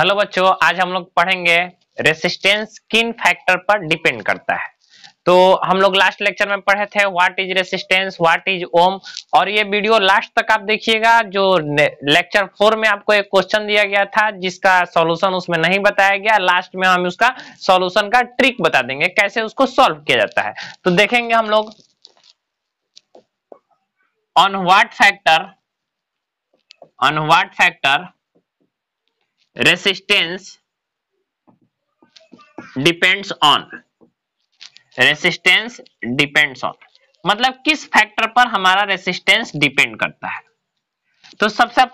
hello बच्चों आज हम लोग पढ़ेंगे रेसिस्टेंस किन फैक्टर पर डिपेंड करता है तो हम लोग लास्ट लेक्चर में पढ़े थे what is resistance what is ohm और ये वीडियो लास्ट तक आप देखिएगा जो लेक्चर फोर में आपको एक क्वेश्चन दिया गया था जिसका सॉल्यूशन उसमें नहीं बताया गया लास्ट में हम उसका सॉल्यूशन का ट्रिक बता देंगे कैसे उसको सॉल्व किया जाता है तो देखेंगे हम लोग on what factor on what factor resistance depends on resistance depends on मतलब किस फैक्टर पर हमारा रेसिस्टेंस डिपेंड करता है तो सबसे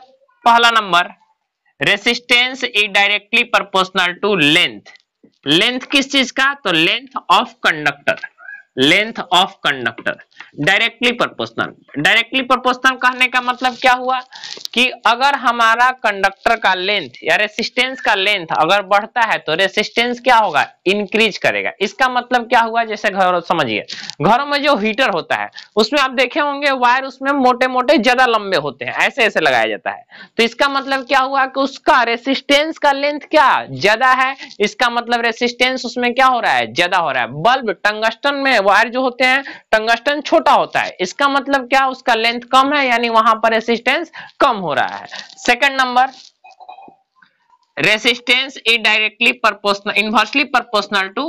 पहला number resistance is directly proportional to length length किस चीज का तो length of conductor length of conductor directly proportional directly proportional कहने का मतलब क्या हुआ कि अगर हमारा कंडक्टर का लेंथ या रेसिस्टेंस का लेंथ अगर बढ़ता है तो रेसिस्टेंस क्या होगा इंक्रीज करेगा इसका मतलब क्या हुआ जैसे घरों समझिए घरों में जो हीटर होता है उसमें आप देखे होंगे वायर उसमें मोटे मोटे ज्यादा लंबे होते हैं ऐसे ऐसे लगाया जाता है तो इसका मतलब क्या हुआ कि उसका रेसिस्टेंस का लेंथ क्या ज्यादा है इसका मतलब रेसिस्टेंस उसमें क्या हो रहा है ज्यादा हो रहा है बल्ब टंगस्टन में वायर जो होते हैं टंगस्टन छोटा होता है इसका मतलब क्या उसका लेंथ कम है यानी वहां पर रेसिस्टेंस कम हो रहा है second number resistance is directly proportional inversely proportional to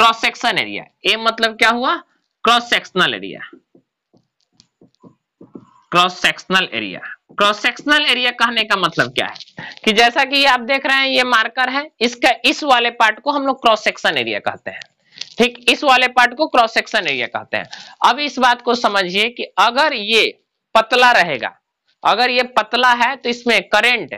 cross section area A मतलब क्या हुआ cross sectional area cross sectional area cross sectional area कहने का मतलब क्या है कि जैसा कि आप देख रहे हैं ये मार्कर है इसका इस वाले पार्ट को हम लोग क्रॉस सेक्शन एरिया कहते हैं ठीक इस वाले पार्ट को क्रॉस सेक्शन एरिया कहते हैं अब इस बात को समझिए कि अगर ये पतला रहेगा अगर ये पतला है तो इसमें करंट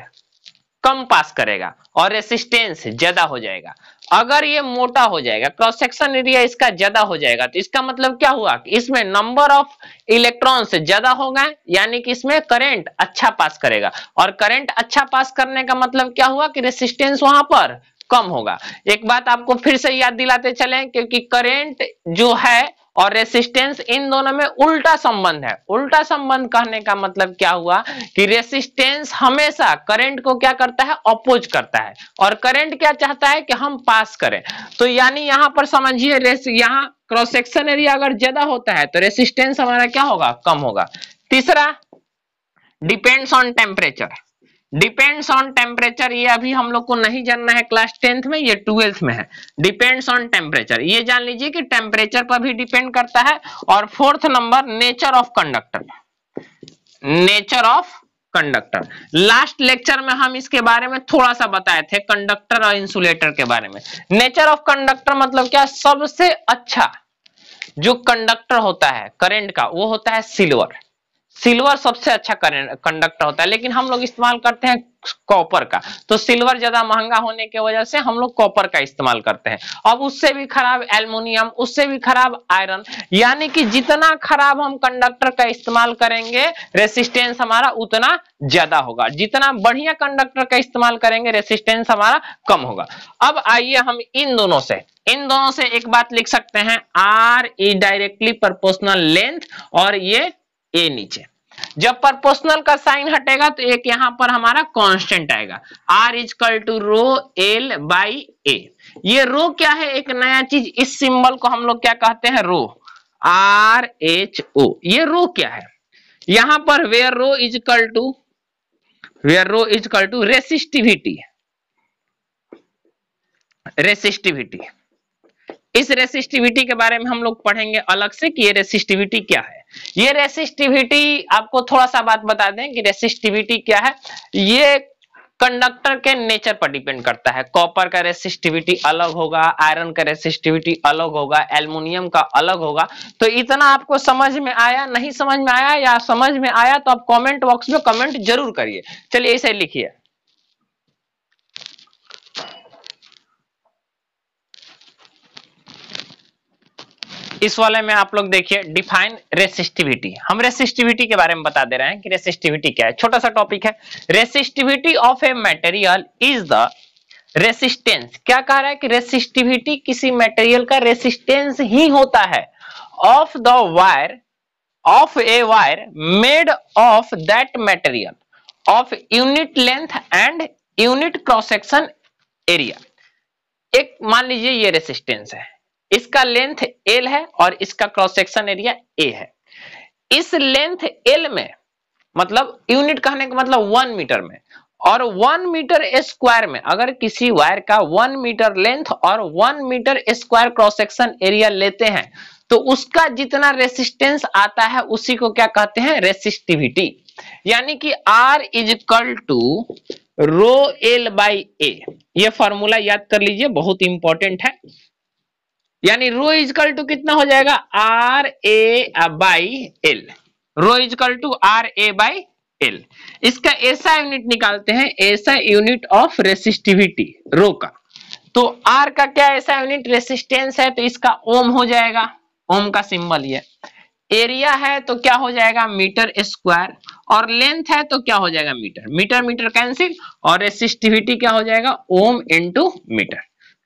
कम पास करेगा और रेसिस्टेंस ज्यादा हो जाएगा अगर ये मोटा हो जाएगा क्रॉस सेक्शन एरिया इसका ज्यादा हो जाएगा तो इसका मतलब क्या हुआ कि इसमें नंबर ऑफ इलेक्ट्रॉन्स ज्यादा होगा यानी कि इसमें करंट अच्छा पास करेगा और करंट अच्छा पास करने का मतलब क्या हुआ कि रेसिस्टेंस वहां पर कम होगा एक बात आपको फिर से याद दिलाते चले क्योंकि करेंट जो है और रेसिस्टेंस इन दोनों में उल्टा संबंध है उल्टा संबंध कहने का मतलब क्या हुआ कि रेसिस्टेंस हमेशा करंट को क्या करता है अपोज करता है और करंट क्या चाहता है कि हम पास करें तो यानी यहां पर समझिए यहाँ क्रॉस सेक्शन एरिया अगर ज्यादा होता है तो रेसिस्टेंस हमारा क्या होगा कम होगा तीसरा depends on temperature depends on temperature ये अभी हम लोग को नहीं जानना है क्लास टेंथ में ये ट्वेल्थ में है डिपेंड्स ऑन टेम्परेचर ये जान लीजिए कि टेम्परेचर पर भी डिपेंड करता है और fourth number nature of conductor nature of conductor last lecture में हम इसके बारे में थोड़ा सा बताए थे कंडक्टर और इंसुलेटर के बारे में नेचर ऑफ कंडक्टर मतलब क्या सबसे अच्छा जो कंडक्टर होता है करेंट का वो होता है सिल्वर सिल्वर सबसे अच्छा कंडक्टर होता है लेकिन हम लोग इस्तेमाल करते हैं कॉपर का तो सिल्वर ज्यादा महंगा होने की वजह से हम लोग कॉपर का इस्तेमाल करते हैं अब उससे भी खराब एल्यूमिनियम उससे भी खराब आयरन यानी कि जितना खराब हम कंडक्टर का इस्तेमाल करेंगे रेसिस्टेंस हमारा उतना ज्यादा होगा जितना बढ़िया कंडक्टर का इस्तेमाल करेंगे रेसिस्टेंस हमारा कम होगा अब आइए हम इन दोनों से इन दोनों से एक बात लिख सकते हैं R E directly proportional length और ये ए नीचे जब प्रोपोर्शनल का साइन हटेगा तो एक यहां पर हमारा कांस्टेंट आएगा R is equal to rho L by A ये रो क्या है एक नया चीज इस सिंबल को हम लोग क्या कहते हैं रो आर एच ओ ये रो क्या है यहां पर where rho is equal to where rho is equal to resistivity resistivity इस रेसिस्टिविटी के बारे में हम लोग पढ़ेंगे अलग से कि ये रेसिस्टिविटी क्या है ये रेसिस्टिविटी आपको थोड़ा सा बात बता दें कि रेसिस्टिविटी क्या है ये कंडक्टर के नेचर पर डिपेंड करता है कॉपर का रेसिस्टिविटी अलग होगा आयरन का रेसिस्टिविटी अलग होगा एल्युमिनियम का अलग होगा तो इतना आपको समझ में आया नहीं समझ में आया या समझ में आया तो आप कमेंट बॉक्स में कमेंट जरूर करिए चलिए इसे लिखिए इस वाले में आप लोग देखिए डिफाइन रेसिस्टिविटी हम रेसिस्टिविटी के बारे में बता दे रहे हैं कि रेसिस्टिविटी क्या है छोटा सा टॉपिक है resistivity of a material is the resistance क्या कह रहा है कि रेसिस्टिविटी किसी मटेरियल का रेसिस्टेंस ही होता है of the wire of a wire made of that material of unit length and unit cross section area एक मान लीजिए ये रेसिस्टेंस है इसका लेंथ एल है और इसका क्रॉस सेक्शन एरिया ए है इस लेंथ एल में मतलब यूनिट कहने का मतलब वन मीटर में और वन मीटर स्क्वायर में अगर किसी वायर का वन मीटर लेंथ और one metre square cross section area लेते हैं तो उसका जितना रेसिस्टेंस आता है उसी को क्या कहते हैं रेसिस्टिविटी यानी कि R is equal to rho L by A ये फॉर्मूला याद कर लीजिए बहुत इंपॉर्टेंट है यानी रो इजकल टू कितना हो जाएगा R A by L rho is equal to R A by L इसका ऐसा यूनिट निकालते हैं ऐसा यूनिट ऑफ रेसिस्टिविटी रो का तो आर का क्या ऐसा यूनिट रेसिस्टेंस है तो इसका ओम हो जाएगा ओम का सिंबल ये एरिया है तो क्या हो जाएगा मीटर स्क्वायर और लेंथ है तो क्या हो जाएगा मीटर मीटर मीटर कैंसिल और रेसिस्टिविटी क्या हो जाएगा ओम इनटू मीटर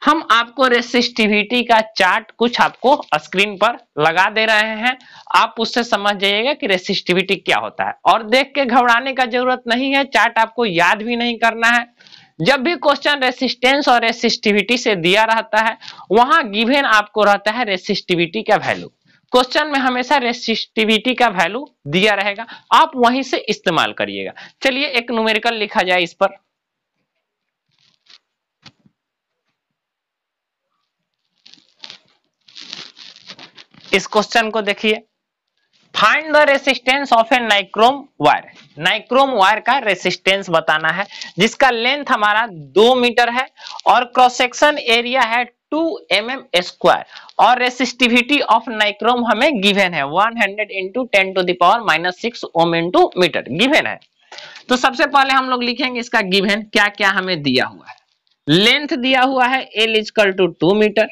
हम आपको रेसिस्टिविटी का चार्ट कुछ आपको स्क्रीन पर लगा दे रहे हैं आप उससे समझ जाइएगा कि रेसिस्टिविटी क्या होता है और देख के घबराने का जरूरत नहीं है चार्ट आपको याद भी नहीं करना है जब भी क्वेश्चन रेसिस्टेंस और रेसिस्टिविटी से दिया रहता है वहां गिवेन आपको रहता है रेसिस्टिविटी का वैल्यू क्वेश्चन में हमेशा रेसिस्टिविटी का वैल्यू दिया रहेगा आप वहीं से इस्तेमाल करिएगा चलिए एक न्यूमेरिकल लिखा जाए इस पर इस क्वेश्चन को देखिए find the resistance of a nichrome wire nichrome wire का रेसिस्टेंस बताना है जिसका लेंथ हमारा दो मीटर है और क्रॉस सेक्शन एरिया है 2 mm एम स्क्वायर और रेसिस्टिविटी ऑफ नाइक्रोम हमें गिवन है 100 hundred into ten to the power minus six ohm into metre given है तो सबसे पहले हम लोग लिखेंगे इसका गिवेन क्या क्या हमें दिया हुआ है लेंथ दिया हुआ है L is equal to two metre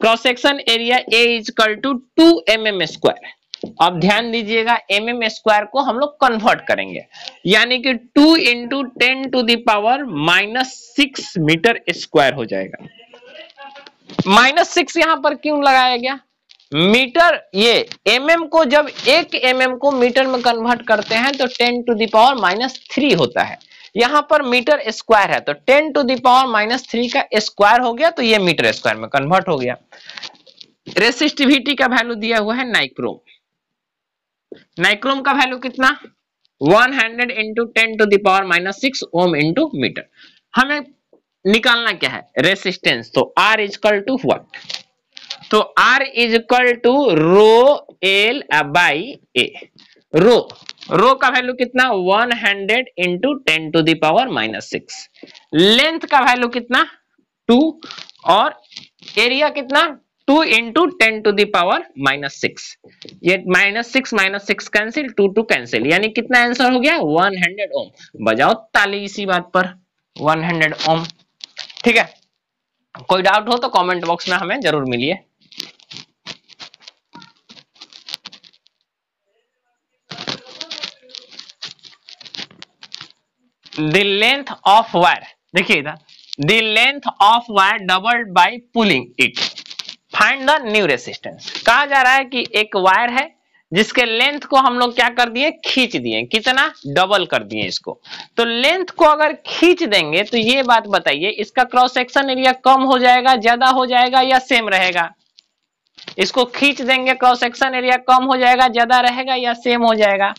cross section area A is equal to two M M square अब ध्यान दीजिएगा एम एम स्क्वायर को हम लोग कन्वर्ट करेंगे यानी कि two into ten to the power minus six metre square हो जाएगा माइनस सिक्स यहां पर क्यों लगाया गया मीटर ये एम mm को जब एक एम mm को मीटर में कन्वर्ट करते हैं तो ten to the power minus three होता है यहां पर मीटर स्क्वायर है तो ten to the power minus three का स्क्वायर हो गया तो ये मीटर स्क्वायर में कन्वर्ट हो गया रेसिस्टिविटी का वैल्यू दिया हुआ है नाइक्रोम नाइक्रोम का वैल्यू कितना 100 hundred into ten to the power minus six ohm into metre हमें निकालना क्या है रेसिस्टेंस तो आर इक्वल टू वट तो R equal to rho L by A rho rho का वैल्यू कितना 100 hundred into ten to the power minus six length का value कितना टू और एरिया कितना two into ten to the power minus six ये minus six minus six cancel two two cancel यानी कितना answer हो गया 100 हंड्रेड ओम बजाओ ताली इसी बात पर 100 ओम ठीक है कोई डाउट हो तो कमेंट बॉक्स में हमें जरूर मिलिए देंथ ऑफ वायर देखिए इधर the length of wire double by pulling it find the new resistance कहा जा रहा है कि एक वायर है जिसके लेंथ को हम लोग क्या कर दिए खींच दिए कितना डबल कर दिए इसको तो लेंथ को अगर खींच देंगे तो ये बात बताइए इसका क्रॉस सेक्शन एरिया कम हो जाएगा ज्यादा हो जाएगा या सेम रहेगा इसको खींच देंगे क्रॉस सेक्शन एरिया कम हो जाएगा ज्यादा रहेगा या सेम हो जाएगा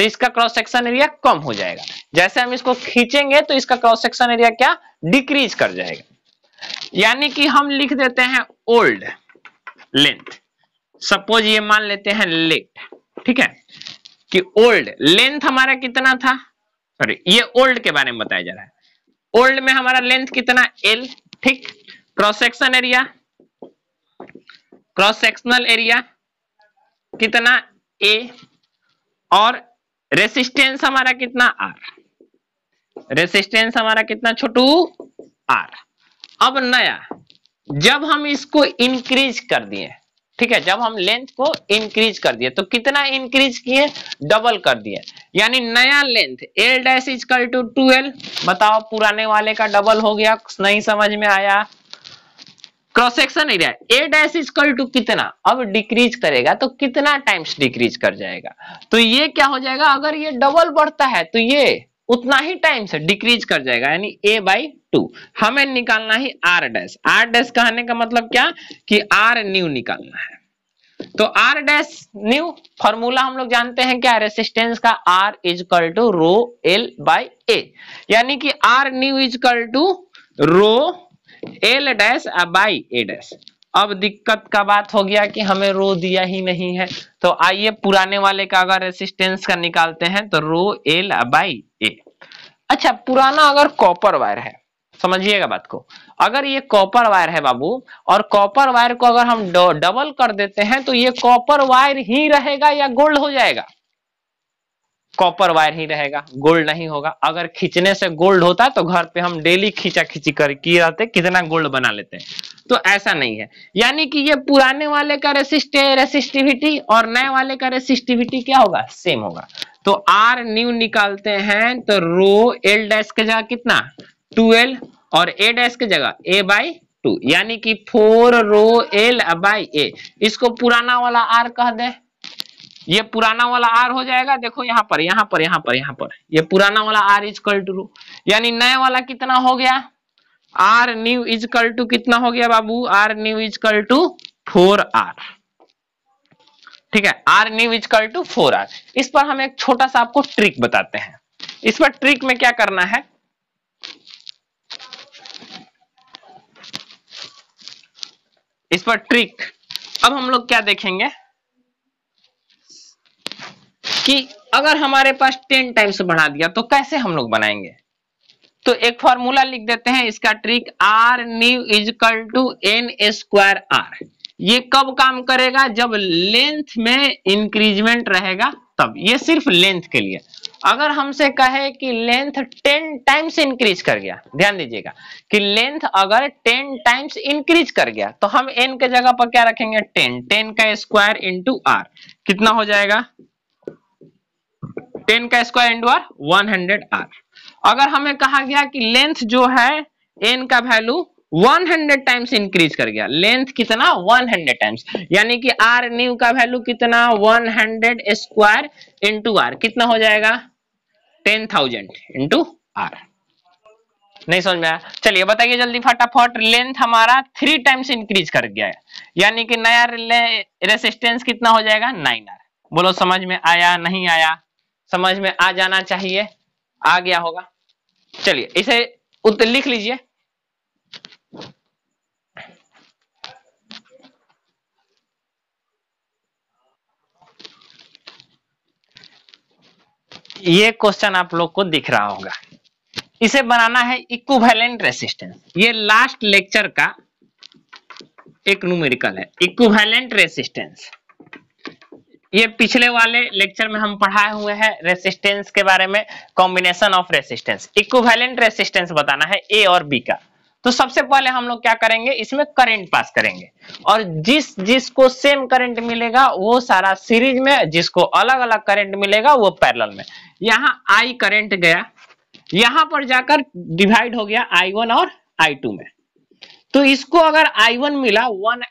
तो इसका क्रॉस सेक्शन एरिया कम हो जाएगा जैसे हम इसको खींचेंगे तो इसका क्रॉस सेक्शन एरिया क्या डिक्रीज कर जाएगा यानी कि हम लिख देते हैं ओल्ड लेंथ सपोज ये मान लेते हैं लेट ठीक है कि ओल्ड लेंथ हमारा कितना था सॉरी ये ओल्ड के बारे में बताया जा रहा है ओल्ड में हमारा लेंथ कितना एल ठीक cross section area cross sectional area कितना ए और रेसिस्टेंस हमारा कितना आर रेसिस्टेंस हमारा कितना छोटू आर अब नया जब हम इसको इंक्रीज कर दिए ठीक है जब हम लेंथ को इंक्रीज कर दिए तो कितना इंक्रीज किए डबल कर दिए यानी नया length L dash is equal to two बताओ पुराने वाले का डबल हो गया नहीं समझ में आया cross section area A dash is equal to कितना अब डिक्रीज करेगा तो कितना टाइम्स डिक्रीज कर जाएगा तो ये क्या हो जाएगा अगर ये डबल बढ़ता है तो ये उतना ही टाइम से डिक्रीज कर जाएगा यानी ए बाई टू हमें निकालना ही आर डैश आर डैश कहने का मतलब क्या कि आर न्यू निकालना है तो आर डैश न्यू फॉर्मूला हम लोग जानते हैं क्या रेसिस्टेंस का R is equal to rho L by A यानी कि R new is equal to rho L dash by A dash अब दिक्कत का बात हो गया कि हमें रो दिया ही नहीं है तो आइए पुराने वाले का अगर रेसिस्टेंस का निकालते हैं तो रो एल बाई ए अच्छा पुराना अगर कॉपर वायर है समझिएगा बात को अगर ये कॉपर वायर है बाबू और कॉपर वायर को अगर हम डबल कर देते हैं तो ये कॉपर वायर ही रहेगा या गोल्ड हो जाएगा कॉपर वायर ही रहेगा गोल्ड नहीं होगा अगर खींचने से गोल्ड होता तो घर पे हम डेली खींचा खींची कर की रहते कितना गोल्ड बना लेते हैं तो ऐसा नहीं है यानी कि ये पुराने वाले का रेसिस्टिविटी और नए वाले का रेसिस्टिविटी क्या होगा सेम होगा तो आर न्यू निकालते हैं तो रो एल डैश के जगह कितना टू एल और ए डैश के जगह ए बाई टू यानी कि four rho L by A इसको पुराना वाला आर कह दे ये पुराना वाला आर हो जाएगा देखो यहाँ पर यहाँ पर यहाँ पर यहाँ पर ये पुराना वाला आर इज कल टू यानी नया वाला कितना हो गया R new is equal to कितना हो गया बाबू R new is equal to four R ठीक है R new is equal to four R इस पर हम एक छोटा सा आपको ट्रिक बताते हैं इस पर ट्रिक में क्या करना है इस पर ट्रिक अब हम लोग क्या देखेंगे कि अगर हमारे पास टेन टाइम्स बढ़ा दिया तो कैसे हम लोग बनाएंगे तो एक फॉर्मूला लिख देते हैं इसका trick R new is equal to N square R ये कब काम करेगा जब लेंथ में इंक्रीजमेंट रहेगा तब ये सिर्फ लेंथ के लिए अगर हमसे कहे कि लेंथ टेन टाइम्स इंक्रीज कर गया ध्यान दीजिएगा कि लेंथ अगर टेन टाइम्स इंक्रीज कर गया तो हम एन के जगह पर क्या रखेंगे टेन टेन का स्क्वायर इंटू आर कितना हो जाएगा टेन का square into one hundred R अगर हमें कहा गया कि लेंथ जो है एन का वैल्यू 100 टाइम्स इंक्रीज कर गया लेंथ कितना 100 टाइम्स यानी कि आर न्यू का वैल्यू कितना 100 स्क्वायर इंटू आर कितना हो जाएगा 10,000 थाउजेंड इंटू आर नहीं समझ में आया चलिए बताइए जल्दी फटाफट लेंथ हमारा थ्री टाइम्स इंक्रीज कर गया है यानी कि नया रेसिस्टेंस कितना हो जाएगा नाइन आर बोलो समझ में आया नहीं आया समझ में आ जाना चाहिए आ गया होगा चलिए इसे उत्तर लिख लीजिए ये क्वेश्चन आप लोग को दिख रहा होगा इसे बनाना है इक्विवेलेंट रेसिस्टेंस ये लास्ट लेक्चर का एक न्यूमेरिकल है इक्विवेलेंट रेसिस्टेंस ये पिछले वाले लेक्चर में हम पढ़ाए हुए हैं रेसिस्टेंस के बारे में combination of resistance equivalent resistance बताना है ए और बी का तो सबसे पहले हम लोग क्या करेंगे इसमें करंट पास करेंगे और जिस जिसको सेम करंट मिलेगा वो सारा सीरीज में जिसको अलग अलग करंट मिलेगा वो पैरेलल में यहाँ आई करंट गया यहां पर जाकर डिवाइड हो गया आई वन और आई टू में तो इसको अगर आई वन मिला वन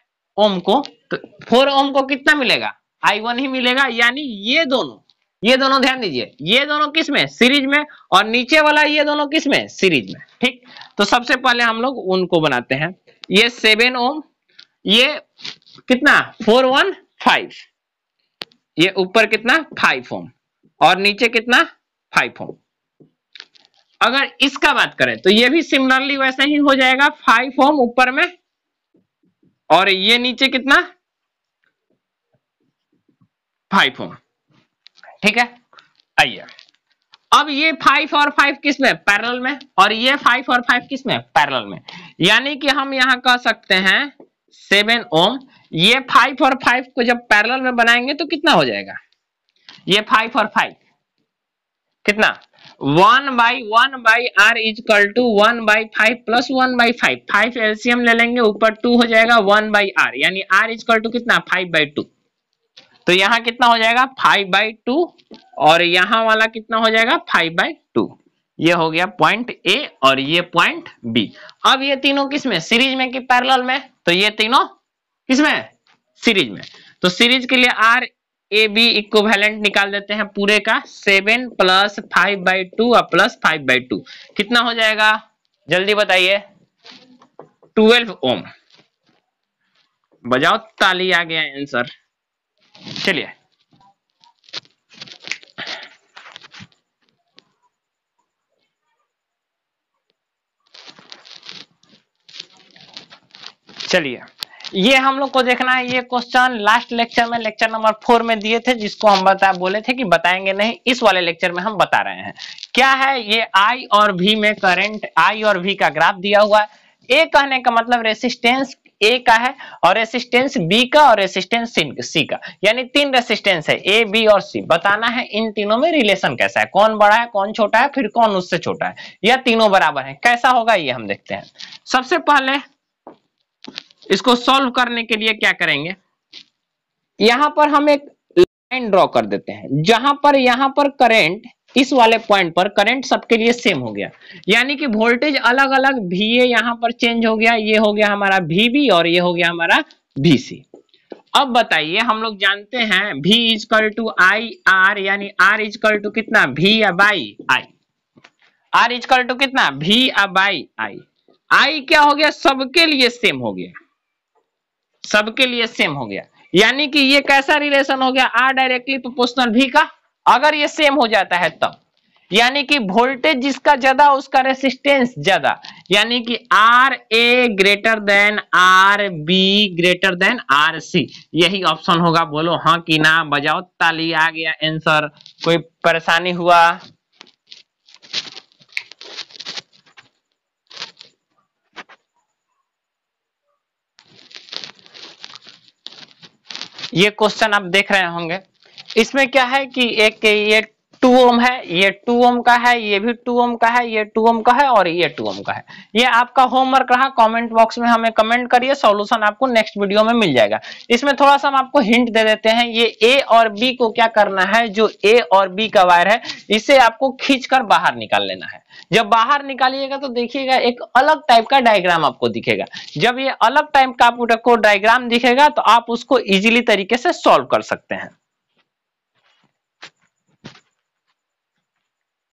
ओम को तो फोर ओम को कितना मिलेगा आई वन ही मिलेगा यानी ये दोनों ये दोनों ध्यान दीजिए ये दोनों किस में सीरीज में और नीचे वाला ये दोनों किस में सीरीज में ठीक तो सबसे पहले हम लोग उनको बनाते हैं ये सेवन ओम ये कितना फोर वन फाइव ये ऊपर कितना फाइव ओम और नीचे कितना फाइव ओम अगर इसका बात करें तो ये भी सिमिलरली वैसा ही हो जाएगा फाइव ओम ऊपर में और ये नीचे कितना फाइव ओम ठीक है आइए अब ये फाइव और फाइव किस में पैरल में और ये फाइव और फाइव किस में पैरल में यानी कि हम यहां कह सकते हैं सेवन ओम ये फाइव और फाइव को जब पैरल में बनाएंगे तो कितना हो जाएगा ये फाइव और फाइव कितना one by one by R is equal to one by five plus one by five five LCM ले लेंगे ऊपर टू हो जाएगा वन बाई आर यानी आर इज कल टू कितना फाइव बाई टू तो यहाँ कितना हो जाएगा फाइव बाई टू और यहाँ वाला कितना हो जाएगा फाइव बाई टू ये हो गया पॉइंट ए और ये पॉइंट बी अब ये तीनों किसमें सीरीज में कि पैरल में तो ये तीनों किसमें सीरीज में तो सीरीज के लिए आर ए बी इक्वैलेंट निकाल देते हैं पूरे का seven plus five by two और प्लस फाइव बाई टू कितना हो जाएगा जल्दी बताइए ट्वेल्व ओम बजाओ ताली आ गया आंसर चलिए चलिए ये हम लोग को देखना है ये क्वेश्चन लास्ट लेक्चर में लेक्चर नंबर फोर में दिए थे जिसको हम बता बोले थे कि बताएंगे नहीं इस वाले लेक्चर में हम बता रहे हैं क्या है ये आई और भी में करंट आई और भी का ग्राफ दिया हुआ है ए कहने का मतलब रेसिस्टेंस ए का है और रेसिस्टेंस बी का और रेसिस्टेंस सी का यानी तीन रेसिस्टेंस है ए बी और सी बताना है इन तीनों में रिलेशन कैसा है कौन बड़ा है कौन छोटा है फिर कौन उससे छोटा है या तीनों बराबर है कैसा होगा ये हम देखते हैं सबसे पहले इसको सॉल्व करने के लिए क्या करेंगे यहां पर हम एक लाइन ड्रॉ कर देते हैं जहां पर यहां पर करेंट इस वाले पॉइंट पर करंट सबके लिए सेम हो गया यानी कि वोल्टेज अलग अलग वी ए यहां पर चेंज हो गया ये हो गया हमारा वी बी और ये हो गया हमारा वी सी अब बताइए हम लोग जानते हैं V is equal to I R यानी R इजकल टू कितना V by I R is equal to कितना V बाई आई आई क्या हो गया सबके लिए सेम हो गया सबके लिए सेम हो गया यानी कि ये कैसा रिलेशन हो गया आर डायरेक्टली प्रोपोर्शनल भी का अगर ये सेम हो जाता है तब यानी कि वोल्टेज जिसका ज्यादा उसका रेसिस्टेंस ज्यादा यानी कि R A greater than R B greater than R C यही ऑप्शन होगा बोलो हाँ कि ना बजाओ ताली आ गया आंसर कोई परेशानी हुआ ये क्वेश्चन आप देख रहे होंगे इसमें क्या है कि एक ये टू ओम है ये टू ओम का है ये भी टू ओम का है ये टू ओम का है और ये टू ओम का है ये आपका होमवर्क रहा कमेंट बॉक्स में हमें कमेंट करिए सॉल्यूशन आपको नेक्स्ट वीडियो में मिल जाएगा इसमें थोड़ा सा हम आपको हिंट दे देते हैं ये ए और बी को क्या करना है जो ए और बी का वायर है इसे आपको कर बाहर निकाल लेना है जब बाहर निकालिएगा तो देखिएगा एक अलग टाइप का डायग्राम आपको दिखेगा जब ये अलग टाइप का आपको डायग्राम दिखेगा तो आप उसको इजिली तरीके से सॉल्व कर सकते हैं